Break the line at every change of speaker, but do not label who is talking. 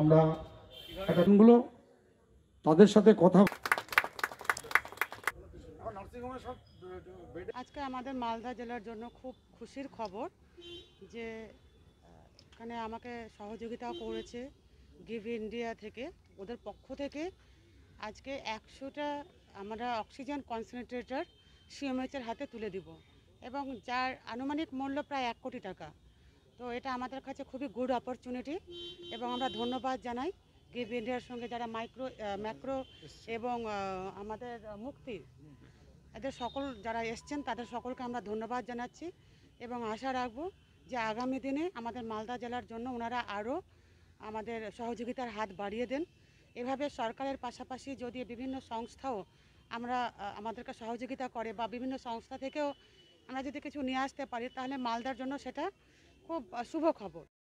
আমরা তাদের সাথে কথা
আজকে আমাদের মালদা জেলার জন্য খুব খুশির খবর যে এখানে আমাকে সহযোগিতা করেছে গিভ ইন্ডিয়া থেকে ওদের পক্ষ থেকে আজকে একশোটা আমরা অক্সিজেন কনসেন্ট্রেটর সিএমএচের হাতে তুলে দিব এবং যার আনুমানিক মূল্য প্রায় এক কোটি টাকা তো এটা আমাদের কাছে খুবই গুড অপরচুনিটি এবং আমরা ধন্যবাদ জানাই গিভ ইন্ডিয়ার সঙ্গে যারা মাইক্রো ম্যাক্রো এবং আমাদের মুক্তি এদের সকল যারা এসছেন তাদের সকলকে আমরা ধন্যবাদ জানাচ্ছি এবং আশা রাখব যে আগামী দিনে আমাদের মালদা জেলার জন্য ওনারা আরও আমাদের সহযোগিতার হাত বাড়িয়ে দেন এভাবে সরকারের পাশাপাশি যদি বিভিন্ন সংস্থাও আমরা আমাদেরকে সহযোগিতা করে বা বিভিন্ন সংস্থা থেকেও আমরা যদি কিছু নিয়ে আসতে পারি তাহলে মালদার জন্য সেটা খুব শুভ খবর